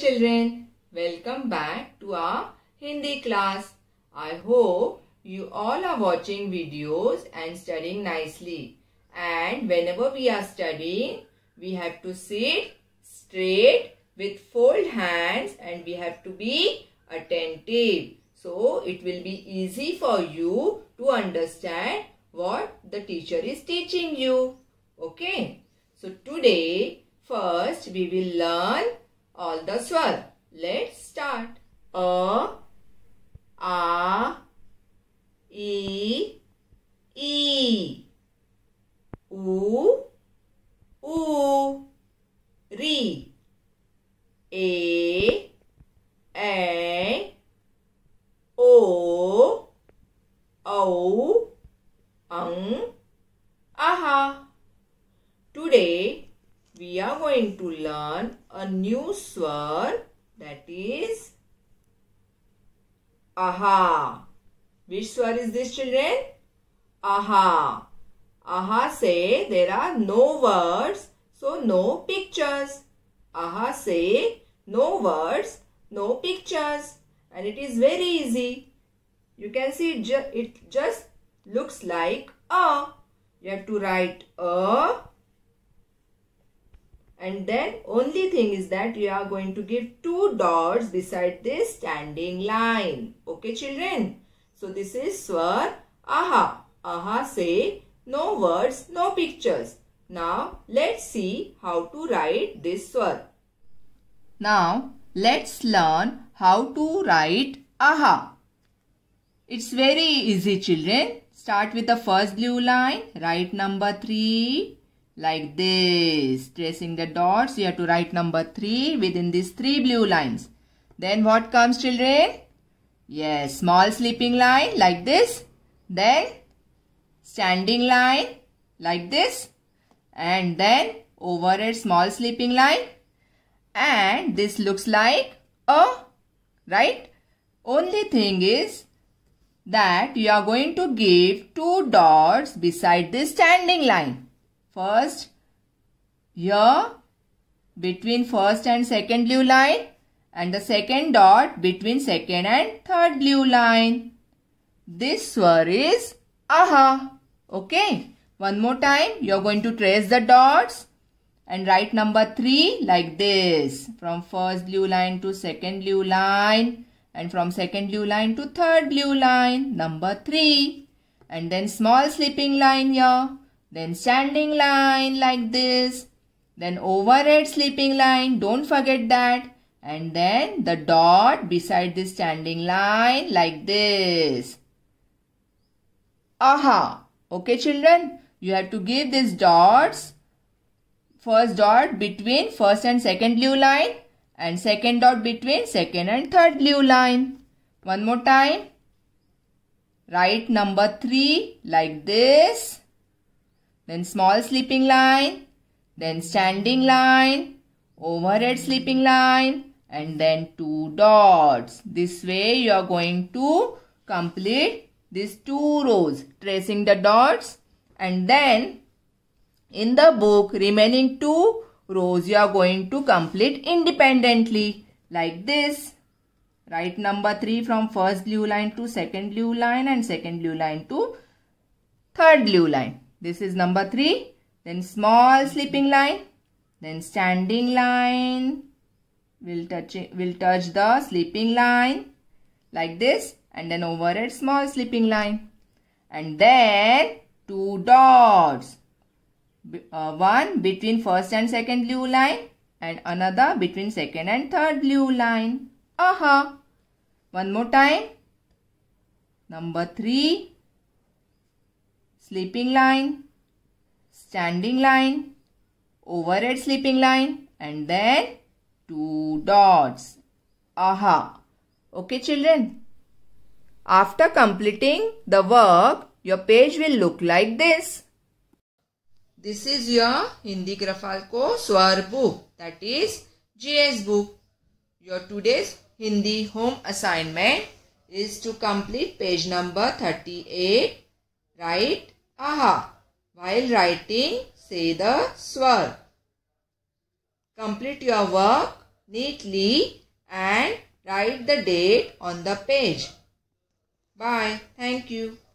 children, welcome back to our Hindi class. I hope you all are watching videos and studying nicely. And whenever we are studying, we have to sit straight with fold hands and we have to be attentive. So it will be easy for you to understand what the teacher is teaching you. Okay. So today first we will learn all the swar. Let's start. A, A, E, we are going to learn a new swar that is aha. Which swar is this children? Aha. Aha say there are no words so no pictures. Aha say no words no pictures and it is very easy. You can see it just looks like a. You have to write a and then only thing is that you are going to give two dots beside this standing line. Okay children. So this is Swar Aha. Aha say no words, no pictures. Now let's see how to write this Swar. Now let's learn how to write Aha. It's very easy children. Start with the first blue line. Write number 3 like this tracing the dots you have to write number 3 within these three blue lines then what comes children yes small sleeping line like this then standing line like this and then over a small sleeping line and this looks like a right only thing is that you are going to give two dots beside this standing line First, here between first and second blue line and the second dot between second and third blue line. This swar is aha. Okay. One more time. You're going to trace the dots and write number 3 like this. From first blue line to second blue line and from second blue line to third blue line. Number 3. And then small slipping line here. Then standing line like this. Then overhead sleeping line. Don't forget that. And then the dot beside the standing line like this. Aha. Okay children. You have to give these dots. First dot between first and second blue line. And second dot between second and third blue line. One more time. Write number 3 like this then small sleeping line, then standing line, overhead sleeping line and then two dots. This way you are going to complete these two rows tracing the dots and then in the book remaining two rows you are going to complete independently like this. Write number 3 from first blue line to second blue line and second blue line to third blue line. This is number 3. Then small sleeping line. Then standing line. Will touch, will touch the sleeping line. Like this. And then over it small sleeping line. And then two dots. Uh, one between first and second blue line and another between second and third blue line. Aha! Uh -huh. One more time. Number 3 sleeping line, standing line, overhead sleeping line and then two dots. Aha. Okay children. After completing the work, your page will look like this. This is your Hindi Grafalco Swar book that is GS book. Your today's Hindi home assignment is to complete page number 38, right? aha. While writing, say the swar. Complete your work neatly and write the date on the page. Bye. Thank you.